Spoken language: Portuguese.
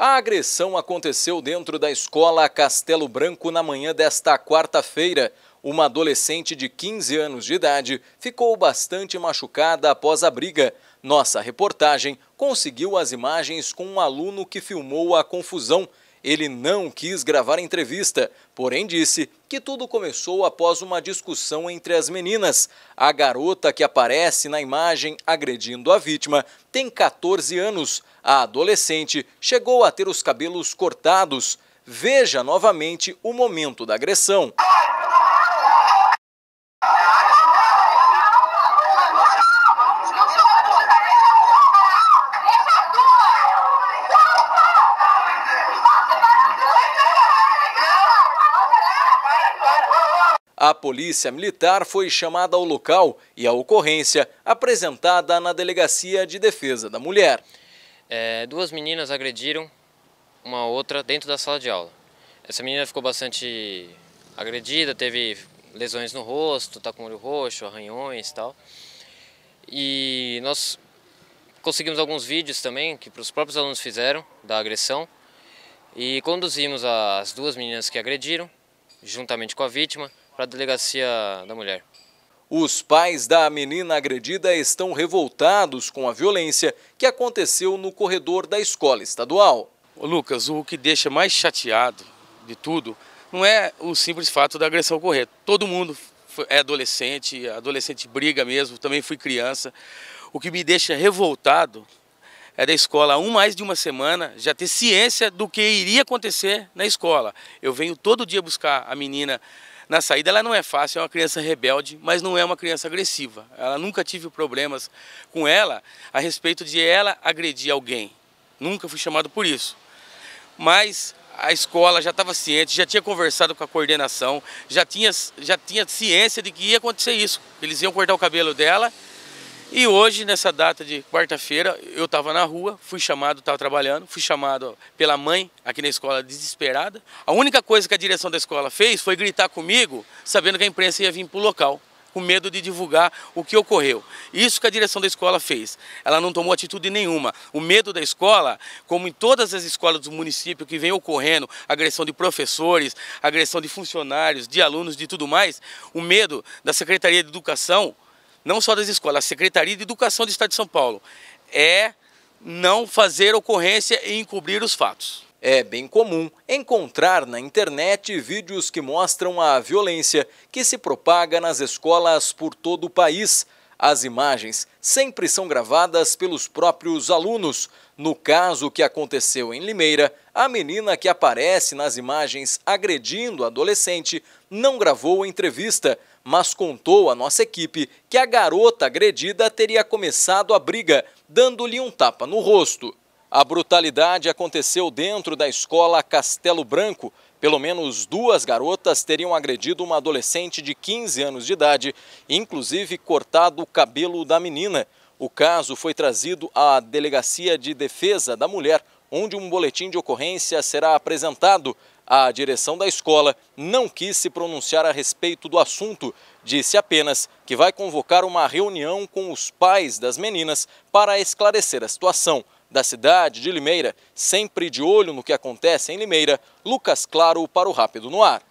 A agressão aconteceu dentro da escola Castelo Branco na manhã desta quarta-feira. Uma adolescente de 15 anos de idade ficou bastante machucada após a briga. Nossa reportagem conseguiu as imagens com um aluno que filmou a confusão. Ele não quis gravar a entrevista, porém disse que tudo começou após uma discussão entre as meninas. A garota que aparece na imagem agredindo a vítima tem 14 anos. A adolescente chegou a ter os cabelos cortados. Veja novamente o momento da agressão. Ah! A polícia militar foi chamada ao local e a ocorrência apresentada na Delegacia de Defesa da Mulher. É, duas meninas agrediram uma outra dentro da sala de aula. Essa menina ficou bastante agredida, teve lesões no rosto, está com olho roxo, arranhões e tal. E nós conseguimos alguns vídeos também que os próprios alunos fizeram da agressão e conduzimos as duas meninas que agrediram, juntamente com a vítima, para a delegacia da mulher. Os pais da menina agredida estão revoltados com a violência que aconteceu no corredor da escola estadual. Lucas, o que deixa mais chateado de tudo não é o simples fato da agressão ocorrer. Todo mundo é adolescente, adolescente briga mesmo, também fui criança. O que me deixa revoltado é da escola há um mais de uma semana já ter ciência do que iria acontecer na escola. Eu venho todo dia buscar a menina na saída ela não é fácil, é uma criança rebelde, mas não é uma criança agressiva. Ela nunca tive problemas com ela a respeito de ela agredir alguém. Nunca fui chamado por isso. Mas a escola já estava ciente, já tinha conversado com a coordenação, já tinha, já tinha ciência de que ia acontecer isso. Eles iam cortar o cabelo dela e hoje, nessa data de quarta-feira, eu estava na rua, fui chamado, estava trabalhando, fui chamado pela mãe aqui na escola desesperada. A única coisa que a direção da escola fez foi gritar comigo, sabendo que a imprensa ia vir para o local, com medo de divulgar o que ocorreu. Isso que a direção da escola fez. Ela não tomou atitude nenhuma. O medo da escola, como em todas as escolas do município que vem ocorrendo, agressão de professores, agressão de funcionários, de alunos, de tudo mais, o medo da Secretaria de Educação não só das escolas, a Secretaria de Educação do Estado de São Paulo, é não fazer ocorrência e encobrir os fatos. É bem comum encontrar na internet vídeos que mostram a violência que se propaga nas escolas por todo o país. As imagens sempre são gravadas pelos próprios alunos. No caso que aconteceu em Limeira, a menina que aparece nas imagens agredindo o adolescente não gravou a entrevista, mas contou à nossa equipe que a garota agredida teria começado a briga, dando-lhe um tapa no rosto. A brutalidade aconteceu dentro da escola Castelo Branco. Pelo menos duas garotas teriam agredido uma adolescente de 15 anos de idade, inclusive cortado o cabelo da menina. O caso foi trazido à Delegacia de Defesa da Mulher, onde um boletim de ocorrência será apresentado. A direção da escola não quis se pronunciar a respeito do assunto, disse apenas que vai convocar uma reunião com os pais das meninas para esclarecer a situação. Da cidade de Limeira, sempre de olho no que acontece em Limeira, Lucas Claro para o Rápido no Ar.